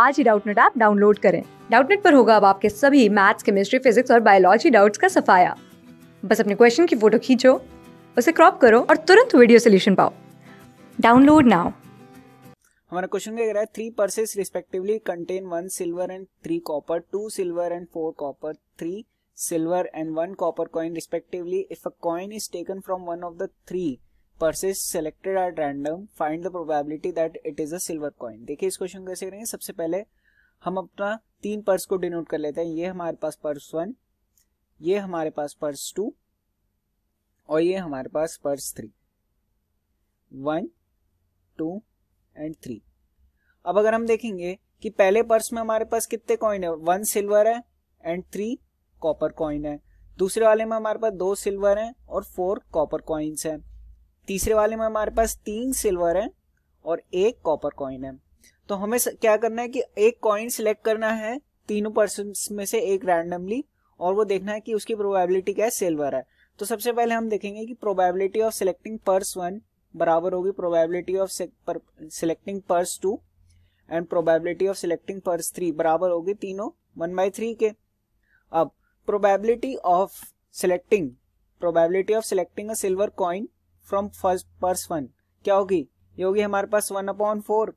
आज ही Doubtnut app download करें डाउटनेट पर होगा अब आपके सभी मैथ्स केमिस्ट्री फिजिक्स और बायोलॉजी डाउट्स का सफाया बस अपने क्वेश्चन की फोटो खींचो उसे क्रॉप करो और तुरंत वीडियो सोल्यूशन पाओ डाउनलोड नाउ हमारा क्वेश्चन क्या कह रहा है three purses respectively contain one silver and three copper two silver and four copper three silver and one copper coin respectively if a coin is taken from one of the three purses selected at random find the probability that it is a silver coin देखिए इस question कैसे करेंगे सबसे पहले हम अपना तीन purse को डिनोट कर लेते हैं ये हमारे पास पर्स वन ये हमारे पास पर्स टू और ये हमारे पास purse three one two and three अब अगर हम देखेंगे कि पहले पर्स में हमारे पास कितने कॉइन है वन सिल्वर है एंड थ्री कॉपर कॉइन है दूसरे वाले में हमारे पास दो सिल्वर हैं और फोर कॉपर कॉइन्स हैं तीसरे वाले में हमारे पास तीन सिल्वर है और एक कॉपर कॉइन है तो हमें क्या करना है कि एक कॉइन सिलेक्ट करना है तीनों पर्सन में से एक रैंडमली और वो देखना है कि उसकी प्रोबेबिलिटी क्या है सिल्वर है तो सबसे पहले हम देखेंगे कि probability of selecting purse one बराबर होगी probability of selecting purse two and probability of selecting purse three बराबर होगी तीनों वन बाई थ्री के अब probability of selecting probability of selecting a silver coin from first person क्या होगी ये होगी हमारे पास वन अपॉन फोर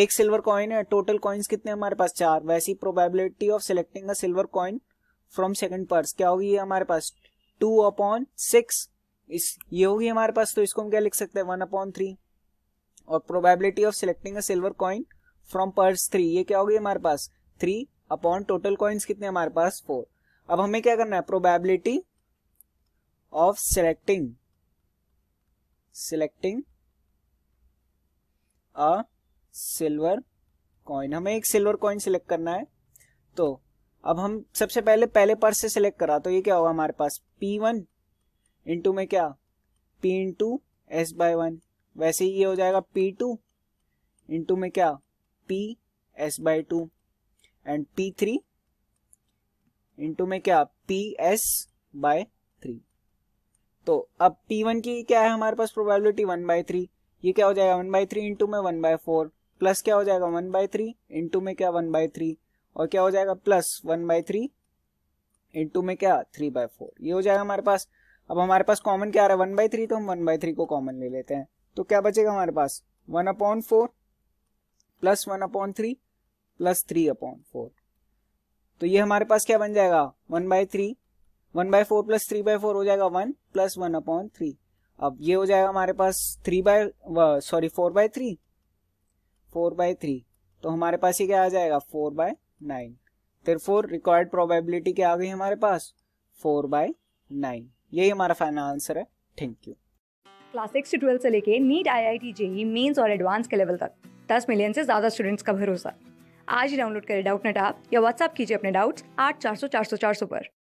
एक सिल्वर कॉइन है टोटल कॉइन्स कितने हमारे पास चार वैसी probability of selecting a silver coin from second purse क्या होगी ये हमारे पास टू अपॉन सिक्स इस ये होगी हमारे पास तो इसको हम क्या लिख सकते हैं वन अपॉन थ्री और probability of selecting a silver coin from purse three ये क्या होगी हमारे पास थ्री अपॉन टोटल कॉइन्स कितने हमारे पास फोर अब हमें क्या करना है probability of selecting selecting a silver coin हमें एक सिल्वर कॉइन सिलेक्ट करना है तो अब हम सबसे पहले पहले पर्स से सिलेक्ट करा तो ये क्या होगा हमारे पास पी वन इंटू में क्या P into S by one वैसे ही ये हो जाएगा पी टू इंटू में क्या P S by two and P three into में क्या पी एस बाय तो अब टी वन की क्या है हमारे पास प्रोबेबिलिटी वन बाई थ्री ये क्या हो जाएगा वन बाई थ्री इंटू में वन बाय फोर प्लस क्या हो जाएगा वन बाई थ्री इंटू में क्या वन बाई थ्री और क्या हो जाएगा plus one by three into में क्या थ्री बाय फोर ये हो जाएगा हमारे पास अब हमारे पास कॉमन क्या आ रहा है वन बाई थ्री तो हम वन बाई थ्री को कॉमन ले लेते हैं तो क्या बचेगा हमारे पास one upon four plus one upon three plus three upon four तो ये हमारे पास क्या बन जाएगा one by three one by four plus three by four हो जाएगा one plus one upon three अब ये हो जाएगा हमारे पास three by sorry four by three four by three तो हमारे पास ये क्या आ जाएगा फोर बाय नाइन तेर फोर रिक्वायर्ड प्रोबेबिलिटी क्या आ गई हमारे पास फोर बाय नाइन यही हमारा फाइनल आंसर है थैंक यू क्लास सिक्स से ट्वेल्थ से लेके NEET I I T JEE mains और एडवांस के लेवल तक दस मिलियन से ज्यादा स्टूडेंट्स का भरोसा आज ही डाउनलोड करें डाउट नेट आप या व्हाट्सअप कीजिए अपने डाउट्स आठ चार सौ चार सौ चार सौ पर